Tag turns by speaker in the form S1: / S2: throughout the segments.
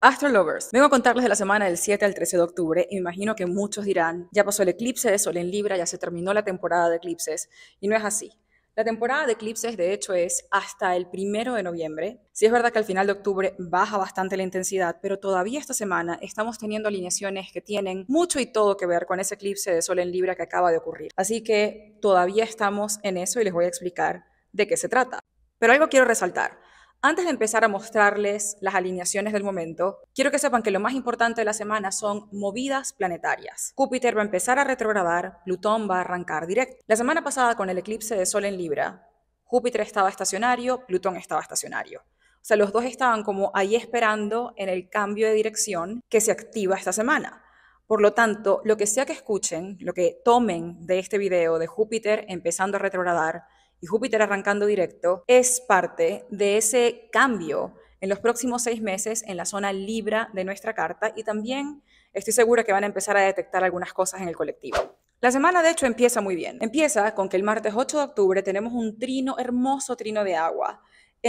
S1: Astrolovers, vengo a contarles de la semana del 7 al 13 de octubre imagino que muchos dirán, ya pasó el eclipse de Sol en Libra, ya se terminó la temporada de eclipses y no es así. La temporada de eclipses de hecho es hasta el primero de noviembre. Sí es verdad que al final de octubre baja bastante la intensidad, pero todavía esta semana estamos teniendo alineaciones que tienen mucho y todo que ver con ese eclipse de Sol en Libra que acaba de ocurrir. Así que todavía estamos en eso y les voy a explicar de qué se trata. Pero algo quiero resaltar. Antes de empezar a mostrarles las alineaciones del momento, quiero que sepan que lo más importante de la semana son movidas planetarias. Júpiter va a empezar a retrogradar, Plutón va a arrancar directo. La semana pasada con el eclipse de Sol en Libra, Júpiter estaba estacionario, Plutón estaba estacionario. O sea, los dos estaban como ahí esperando en el cambio de dirección que se activa esta semana. Por lo tanto, lo que sea que escuchen, lo que tomen de este video de Júpiter empezando a retrogradar, y Júpiter arrancando directo, es parte de ese cambio en los próximos seis meses en la zona libra de nuestra carta y también estoy segura que van a empezar a detectar algunas cosas en el colectivo. La semana de hecho empieza muy bien. Empieza con que el martes 8 de octubre tenemos un trino, hermoso trino de agua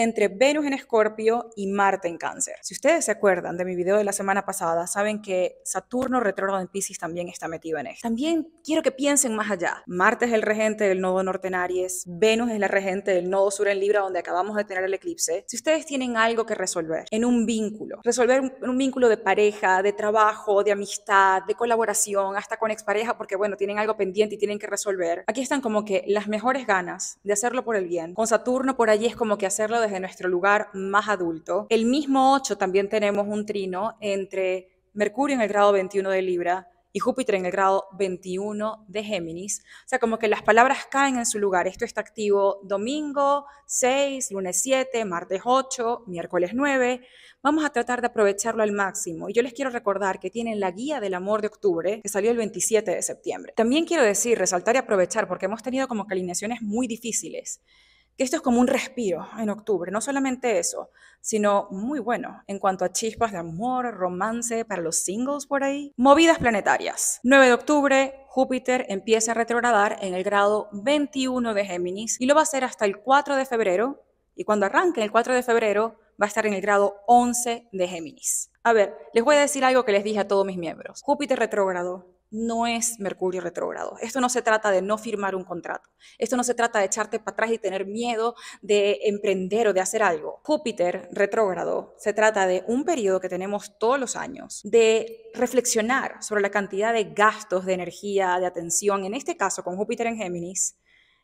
S1: entre Venus en Escorpio y Marte en Cáncer. Si ustedes se acuerdan de mi video de la semana pasada, saben que Saturno retrógrado en Pisces también está metido en esto. También quiero que piensen más allá. Marte es el regente del nodo norte en Aries, Venus es la regente del nodo sur en Libra donde acabamos de tener el eclipse. Si ustedes tienen algo que resolver en un vínculo, resolver un, vínculo de pareja, de trabajo, de amistad, de colaboración, hasta con expareja porque bueno, tienen algo pendiente y tienen que resolver. Aquí están como que las mejores ganas de hacerlo por el bien. Con Saturno por allí es como que hacerlo de de nuestro lugar más adulto. El mismo 8 también tenemos un trino entre Mercurio en el grado 21 de Libra y Júpiter en el grado 21 de Géminis. O sea, como que las palabras caen en su lugar. Esto está activo domingo 6, lunes 7, martes 8, miércoles 9. Vamos a tratar de aprovecharlo al máximo. Y yo les quiero recordar que tienen la guía del amor de octubre, que salió el 27 de septiembre. También quiero decir, resaltar y aprovechar, porque hemos tenido como calinaciones muy difíciles que esto es como un respiro en octubre. No solamente eso, sino muy bueno en cuanto a chispas de amor, romance para los singles por ahí. Movidas planetarias. 9 de octubre, Júpiter empieza a retrogradar en el grado 21 de Géminis y lo va a hacer hasta el 4 de febrero. Y cuando arranque el 4 de febrero, va a estar en el grado 11 de Géminis. A ver, les voy a decir algo que les dije a todos mis miembros. Júpiter retrógrado no es Mercurio retrógrado. Esto no se trata de no firmar un contrato. Esto no se trata de echarte para atrás y tener miedo de emprender o de hacer algo. Júpiter retrógrado se trata de un periodo que tenemos todos los años de reflexionar sobre la cantidad de gastos de energía, de atención. En este caso, con Júpiter en Géminis,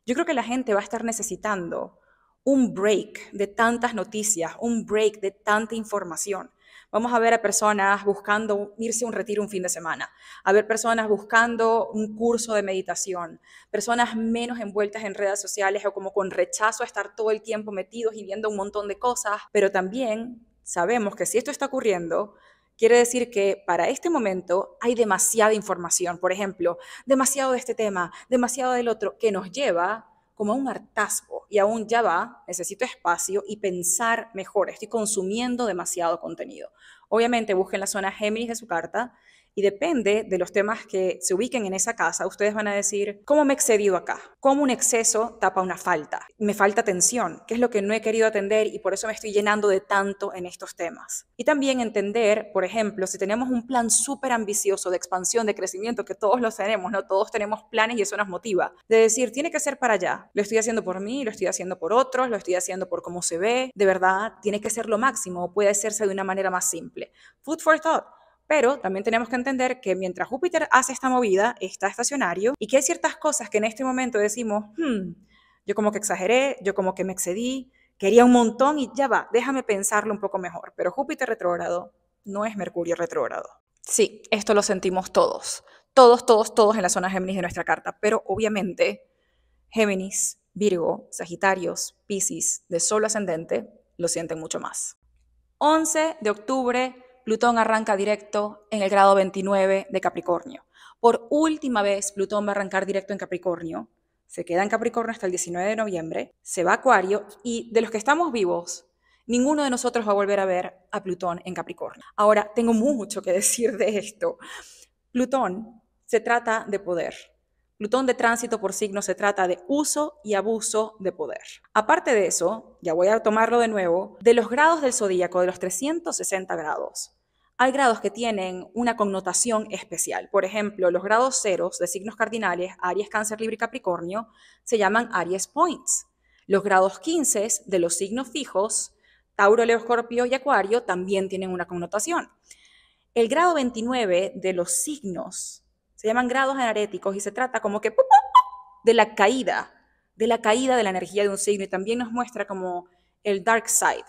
S1: yo creo que la gente va a estar necesitando un break de tantas noticias, un break de tanta información. Vamos a ver a personas buscando irse a un retiro un fin de semana, a ver personas buscando un curso de meditación, personas menos envueltas en redes sociales o como con rechazo a estar todo el tiempo metidos y viendo un montón de cosas, pero también sabemos que si esto está ocurriendo, Quiere decir que para este momento hay demasiada información, por ejemplo, demasiado de este tema, demasiado del otro, que nos lleva como un hartazgo y aún ya va, necesito espacio y pensar mejor, estoy consumiendo demasiado contenido. Obviamente busquen la zona Géminis de su carta, y depende de los temas que se ubiquen en esa casa, ustedes van a decir, ¿cómo me he excedido acá? ¿Cómo un exceso tapa una falta? Me falta atención, ¿Qué es lo que no he querido atender y por eso me estoy llenando de tanto en estos temas. Y también entender, por ejemplo, si tenemos un plan súper ambicioso de expansión, de crecimiento, que todos lo tenemos, ¿no? Todos tenemos planes y eso nos motiva. De decir, tiene que ser para allá. Lo estoy haciendo por mí, lo estoy haciendo por otros, lo estoy haciendo por cómo se ve. De verdad, tiene que ser lo máximo puede hacerse de una manera más simple. Food for thought pero también tenemos que entender que mientras Júpiter hace esta movida, está estacionario y que hay ciertas cosas que en este momento decimos, hmm, yo como que exageré, yo como que me excedí, quería un montón y ya va, déjame pensarlo un poco mejor. Pero Júpiter retrógrado no es Mercurio retrógrado. Sí, esto lo sentimos todos, todos, todos, todos en la zona Géminis de nuestra carta, pero obviamente Géminis, Virgo, Sagitarios, Pisces de Sol ascendente, lo sienten mucho más. 11 de octubre Plutón arranca directo en el grado 29 de Capricornio. Por última vez, Plutón va a arrancar directo en Capricornio. Se queda en Capricornio hasta el 19 de noviembre, se va a Acuario y de los que estamos vivos, ninguno de nosotros va a volver a ver a Plutón en Capricornio. Ahora, tengo mucho que decir de esto. Plutón se trata de poder. Plutón de tránsito por signos se trata de uso y abuso de poder. Aparte de eso, ya voy a tomarlo de nuevo, de los grados del zodíaco, de los 360 grados, hay grados que tienen una connotación especial. Por ejemplo, los grados ceros de signos cardinales, Aries, Cáncer, Libre y Capricornio, se llaman Aries Points. Los grados 15 de los signos fijos, Tauro, Leo, Escorpio y Acuario, también tienen una connotación. El grado 29 de los signos se llaman grados anaréticos y se trata como que de la caída, de la caída de la energía de un signo y también nos muestra como el dark side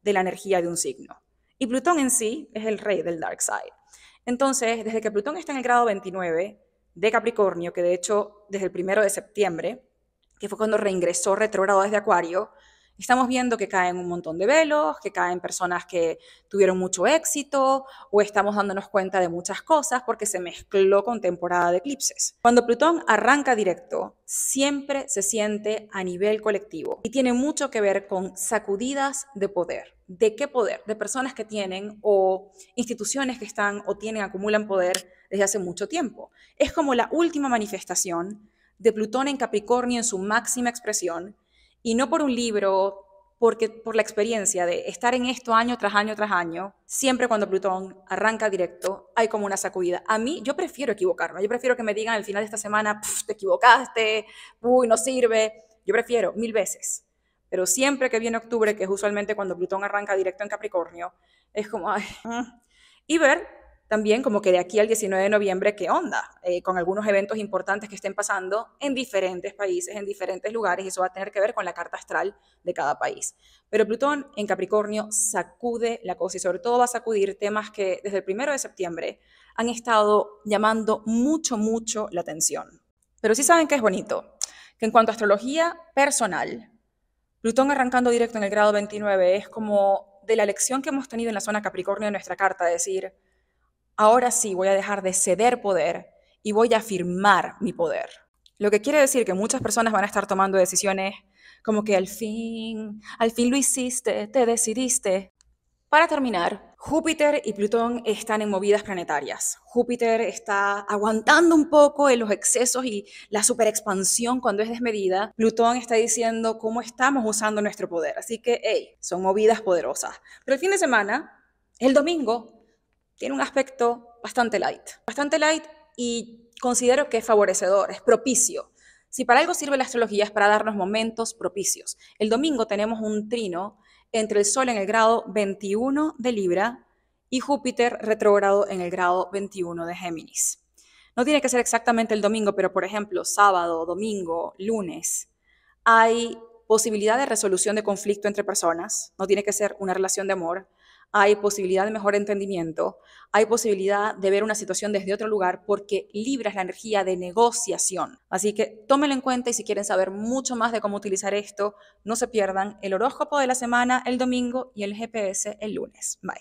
S1: de la energía de un signo. Y Plutón en sí es el rey del dark side. Entonces, desde que Plutón está en el grado 29 de Capricornio, que de hecho desde el primero de septiembre, que fue cuando reingresó retrógrado desde Acuario, Estamos viendo que caen un montón de velos, que caen personas que tuvieron mucho éxito o estamos dándonos cuenta de muchas cosas porque se mezcló con temporada de eclipses. Cuando Plutón arranca directo, siempre se siente a nivel colectivo y tiene mucho que ver con sacudidas de poder. ¿De qué poder? De personas que tienen o instituciones que están o tienen, acumulan poder desde hace mucho tiempo. Es como la última manifestación de Plutón en Capricornio en su máxima expresión y no por un libro, porque por la experiencia de estar en esto año tras año tras año, siempre cuando Plutón arranca directo, hay como una sacudida. A mí, yo prefiero equivocarme, yo prefiero que me digan al final de esta semana, te equivocaste, uy, no sirve, yo prefiero mil veces. Pero siempre que viene octubre, que es usualmente cuando Plutón arranca directo en Capricornio, es como, ay, ah". y ver también como que de aquí al 19 de noviembre, qué onda, eh, con algunos eventos importantes que estén pasando en diferentes países, en diferentes lugares, y eso va a tener que ver con la carta astral de cada país. Pero Plutón en Capricornio sacude la cosa y sobre todo va a sacudir temas que desde el 1 de septiembre han estado llamando mucho, mucho la atención. Pero sí saben que es bonito, que en cuanto a astrología personal, Plutón arrancando directo en el grado 29 es como de la lección que hemos tenido en la zona Capricornio de nuestra carta, decir, ahora sí voy a dejar de ceder poder y voy a afirmar mi poder. Lo que quiere decir que muchas personas van a estar tomando decisiones como que al fin, al fin lo hiciste, te decidiste. Para terminar, Júpiter y Plutón están en movidas planetarias. Júpiter está aguantando un poco en los excesos y la superexpansión cuando es desmedida. Plutón está diciendo cómo estamos usando nuestro poder. Así que, hey, son movidas poderosas. Pero el fin de semana, el domingo, tiene un aspecto bastante light, bastante light y considero que es favorecedor, es propicio. Si para algo sirve la astrología es para darnos momentos propicios. El domingo tenemos un trino entre el Sol en el grado 21 de Libra y Júpiter retrógrado en el grado 21 de Géminis. No tiene que ser exactamente el domingo, pero por ejemplo, sábado, domingo, lunes, hay posibilidad de resolución de conflicto entre personas, no tiene que ser una relación de amor, hay posibilidad de mejor entendimiento, hay posibilidad de ver una situación desde otro lugar porque libras la energía de negociación. Así que tómenlo en cuenta y si quieren saber mucho más de cómo utilizar esto, no se pierdan el horóscopo de la semana el domingo y el GPS el lunes. Bye.